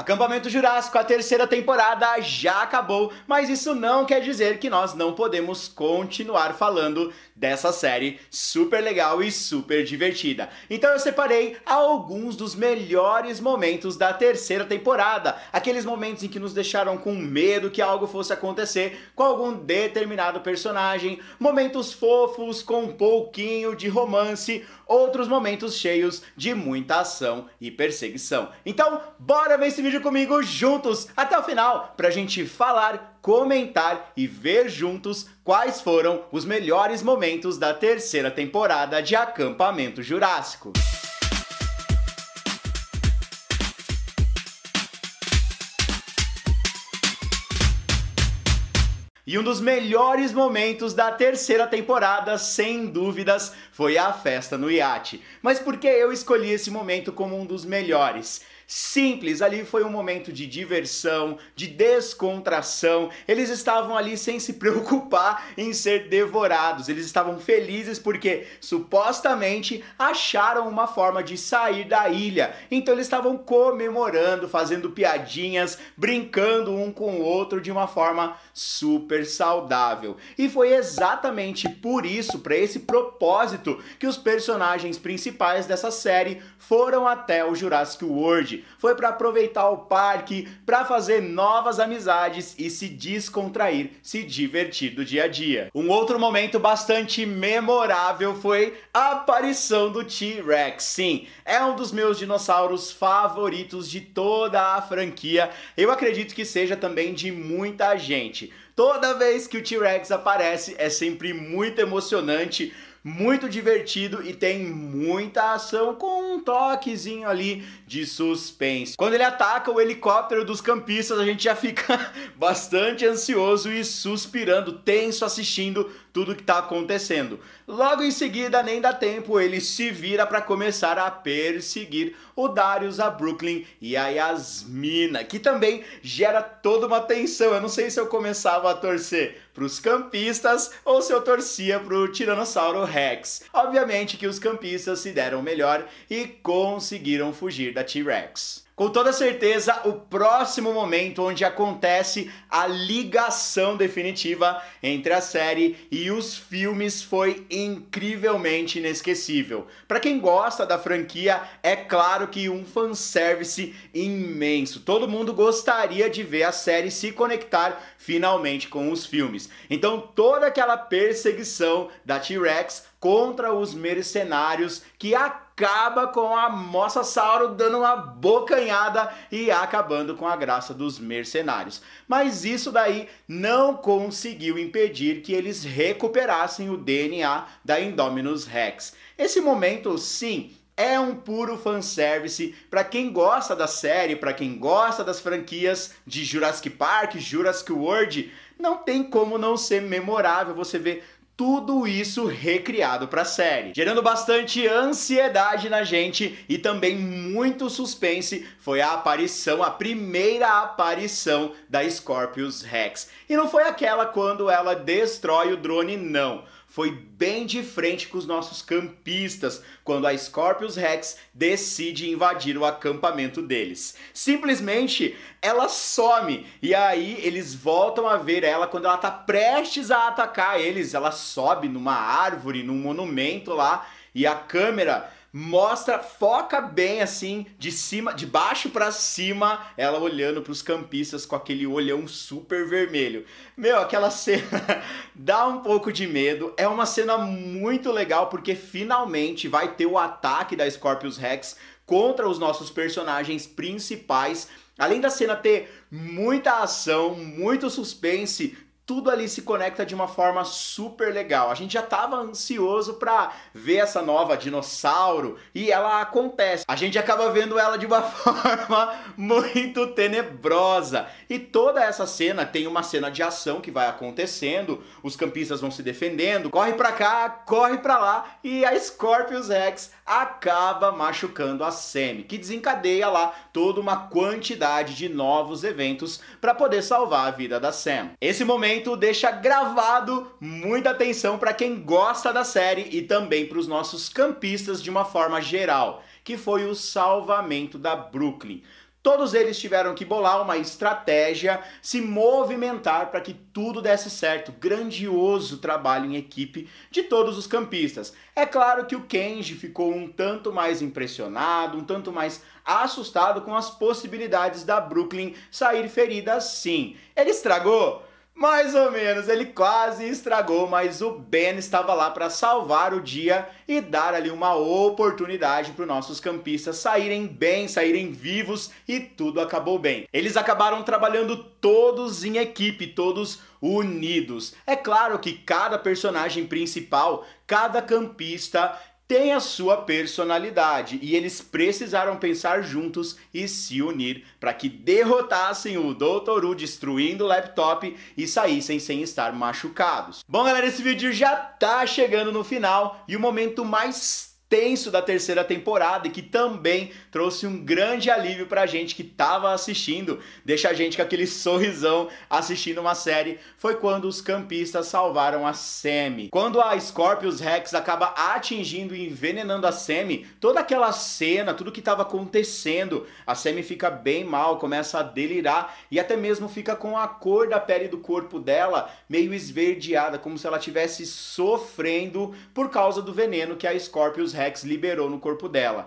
Acampamento Jurássico, a terceira temporada já acabou, mas isso não quer dizer que nós não podemos continuar falando dessa série super legal e super divertida. Então eu separei alguns dos melhores momentos da terceira temporada, aqueles momentos em que nos deixaram com medo que algo fosse acontecer com algum determinado personagem, momentos fofos com um pouquinho de romance, outros momentos cheios de muita ação e perseguição. Então, bora ver esse vídeo vídeo comigo juntos até o final para a gente falar, comentar e ver juntos quais foram os melhores momentos da terceira temporada de Acampamento Jurássico. E um dos melhores momentos da terceira temporada, sem dúvidas, foi a festa no iate. Mas por que eu escolhi esse momento como um dos melhores? simples. Ali foi um momento de diversão, de descontração. Eles estavam ali sem se preocupar em ser devorados. Eles estavam felizes porque supostamente acharam uma forma de sair da ilha. Então eles estavam comemorando, fazendo piadinhas, brincando um com o outro de uma forma super saudável. E foi exatamente por isso, para esse propósito, que os personagens principais dessa série foram até o Jurassic World foi para aproveitar o parque, para fazer novas amizades e se descontrair, se divertir do dia a dia. Um outro momento bastante memorável foi a aparição do T-Rex. Sim, é um dos meus dinossauros favoritos de toda a franquia. Eu acredito que seja também de muita gente. Toda vez que o T-Rex aparece é sempre muito emocionante muito divertido e tem muita ação com um toquezinho ali de suspense. Quando ele ataca o helicóptero dos campistas, a gente já fica bastante ansioso e suspirando, tenso assistindo tudo que está acontecendo. Logo em seguida, nem dá tempo, ele se vira para começar a perseguir o Darius, a Brooklyn e a Yasmina, que também gera toda uma tensão. Eu não sei se eu começava a torcer para os campistas ou se eu torcia para o Tiranossauro Rex. Obviamente que os campistas se deram melhor e conseguiram fugir da T-Rex. Com toda certeza, o próximo momento onde acontece a ligação definitiva entre a série e os filmes foi incrivelmente inesquecível. Para quem gosta da franquia, é claro que um fanservice imenso. Todo mundo gostaria de ver a série se conectar finalmente com os filmes. Então, toda aquela perseguição da T-Rex contra os mercenários que acabam acaba com a moça Sauro dando uma bocanhada e acabando com a graça dos mercenários. Mas isso daí não conseguiu impedir que eles recuperassem o DNA da Indominus Rex. Esse momento, sim, é um puro fanservice para quem gosta da série, para quem gosta das franquias de Jurassic Park, Jurassic World, não tem como não ser memorável você ver tudo isso recriado para a série, gerando bastante ansiedade na gente e também muito suspense foi a aparição, a primeira aparição da Scorpius Rex. E não foi aquela quando ela destrói o drone, não foi bem de frente com os nossos campistas quando a Scorpius Rex decide invadir o acampamento deles. Simplesmente ela some e aí eles voltam a ver ela quando ela está prestes a atacar eles, ela sobe numa árvore, num monumento lá, e a câmera mostra, foca bem assim, de cima, de baixo para cima, ela olhando para os campistas com aquele olhão super vermelho. Meu, aquela cena dá um pouco de medo. É uma cena muito legal porque finalmente vai ter o ataque da Scorpius Rex contra os nossos personagens principais. Além da cena ter muita ação, muito suspense, tudo ali se conecta de uma forma super legal. A gente já estava ansioso para ver essa nova dinossauro e ela acontece. A gente acaba vendo ela de uma forma muito tenebrosa. E toda essa cena tem uma cena de ação que vai acontecendo, os campistas vão se defendendo, corre para cá, corre para lá e a Scorpius Rex acaba machucando a Semi, que desencadeia lá toda uma quantidade de novos eventos para poder salvar a vida da Sam. Esse momento momento deixa gravado muita atenção para quem gosta da série e também para os nossos campistas de uma forma geral, que foi o salvamento da Brooklyn. Todos eles tiveram que bolar uma estratégia, se movimentar para que tudo desse certo. Grandioso trabalho em equipe de todos os campistas. É claro que o Kenji ficou um tanto mais impressionado, um tanto mais assustado com as possibilidades da Brooklyn sair ferida sim. Ele estragou? Mais ou menos, ele quase estragou, mas o Ben estava lá para salvar o dia e dar ali uma oportunidade para os nossos campistas saírem bem, saírem vivos e tudo acabou bem. Eles acabaram trabalhando todos em equipe, todos unidos. É claro que cada personagem principal, cada campista tem a sua personalidade e eles precisaram pensar juntos e se unir para que derrotassem o Dr. destruindo o laptop e saíssem sem estar machucados. Bom, galera, esse vídeo já tá chegando no final e o momento mais tenso da terceira temporada e que também trouxe um grande alívio pra gente que tava assistindo, deixa a gente com aquele sorrisão assistindo uma série, foi quando os campistas salvaram a Sammy. Quando a Scorpius Rex acaba atingindo e envenenando a Sammy, toda aquela cena, tudo que tava acontecendo, a Sammy fica bem mal, começa a delirar e até mesmo fica com a cor da pele do corpo dela meio esverdeada, como se ela estivesse sofrendo por causa do veneno que a Scorpius Rex Rex liberou no corpo dela.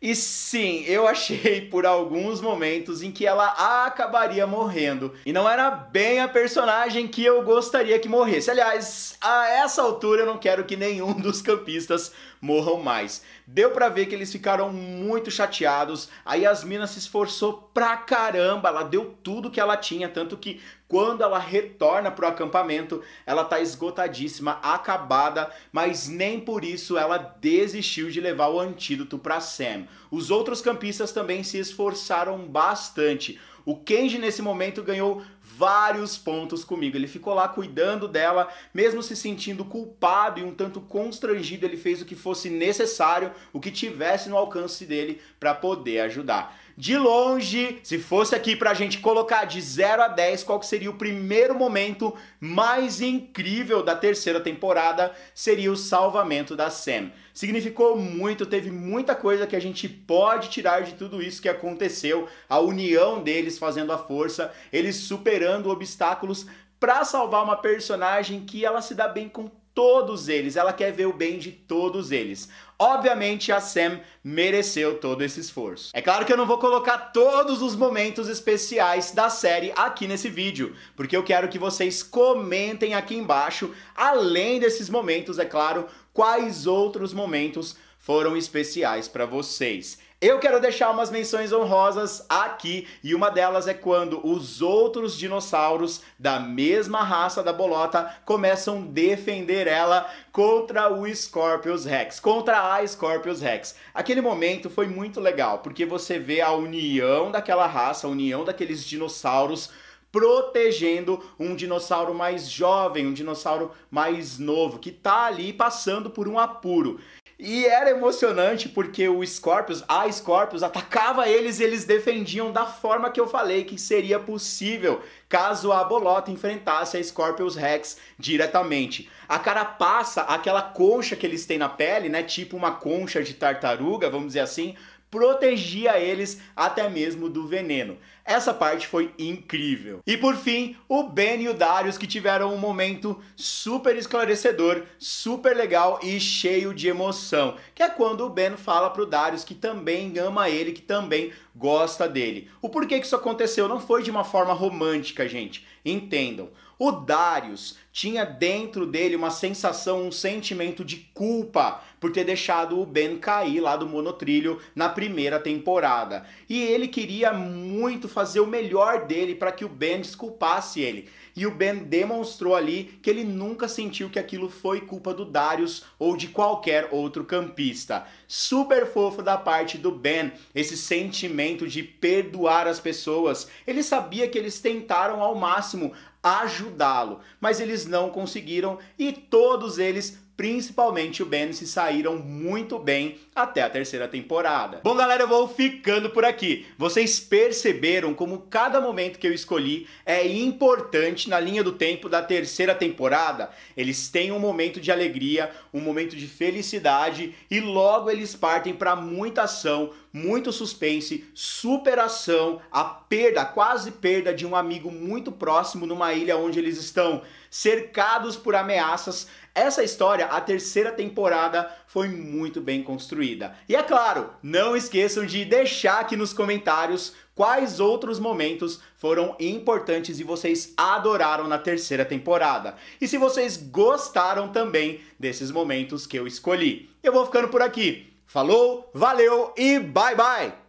E sim, eu achei por alguns momentos em que ela acabaria morrendo. E não era bem a personagem que eu gostaria que morresse. Aliás, a essa altura eu não quero que nenhum dos campistas morram mais. Deu para ver que eles ficaram muito chateados. A Yasmina se esforçou pra caramba, ela deu tudo que ela tinha, tanto que quando ela retorna pro acampamento, ela tá esgotadíssima, acabada, mas nem por isso ela desistiu de levar o antídoto para Sam. Os outros campistas também se esforçaram bastante. O Kenji nesse momento ganhou vários pontos comigo. Ele ficou lá cuidando dela, mesmo se sentindo culpado e um tanto constrangido, ele fez o que fosse necessário, o que tivesse no alcance dele para poder ajudar. De longe, se fosse aqui para a gente colocar de 0 a 10 qual seria o primeiro momento mais incrível da terceira temporada, seria o salvamento da Sam. Significou muito, teve muita coisa que a gente pode tirar de tudo isso que aconteceu, a união deles fazendo a força, eles superando obstáculos para salvar uma personagem que ela se dá bem com todos eles, ela quer ver o bem de todos eles. Obviamente a Sam mereceu todo esse esforço. É claro que eu não vou colocar todos os momentos especiais da série aqui nesse vídeo, porque eu quero que vocês comentem aqui embaixo, além desses momentos, é claro, quais outros momentos foram especiais para vocês. Eu quero deixar umas menções honrosas aqui e uma delas é quando os outros dinossauros da mesma raça da bolota começam a defender ela contra o Scorpius Rex, contra a Scorpius Rex. Aquele momento foi muito legal, porque você vê a união daquela raça, a união daqueles dinossauros protegendo um dinossauro mais jovem, um dinossauro mais novo, que tá ali passando por um apuro. E era emocionante porque o Scorpius, a Scorpius, atacava eles e eles defendiam da forma que eu falei que seria possível caso a Bolota enfrentasse a Scorpius Rex diretamente. A passa aquela concha que eles têm na pele, né, tipo uma concha de tartaruga, vamos dizer assim, protegia eles até mesmo do veneno. Essa parte foi incrível. E por fim, o Ben e o Darius que tiveram um momento super esclarecedor, super legal e cheio de emoção, que é quando o Ben fala pro Darius que também ama ele, que também gosta dele. O porquê que isso aconteceu não foi de uma forma romântica, gente. Entendam. O Darius tinha dentro dele uma sensação, um sentimento de culpa por ter deixado o Ben cair lá do monotrilho na primeira temporada. E ele queria muito fazer o melhor dele para que o Ben desculpasse ele. E o Ben demonstrou ali que ele nunca sentiu que aquilo foi culpa do Darius ou de qualquer outro campista. Super fofo da parte do Ben, esse sentimento de perdoar as pessoas. Ele sabia que eles tentaram ao máximo ajudá-lo, mas eles eles não conseguiram e todos eles principalmente o Ben, se saíram muito bem até a terceira temporada. Bom, galera, eu vou ficando por aqui. Vocês perceberam como cada momento que eu escolhi é importante na linha do tempo da terceira temporada? Eles têm um momento de alegria, um momento de felicidade e logo eles partem para muita ação, muito suspense, superação, a perda, quase perda de um amigo muito próximo numa ilha onde eles estão cercados por ameaças. Essa história, a terceira temporada, foi muito bem construída construída. E é claro, não esqueçam de deixar aqui nos comentários quais outros momentos foram importantes e vocês adoraram na terceira temporada. E se vocês gostaram também desses momentos que eu escolhi. Eu vou ficando por aqui. Falou, valeu e bye bye!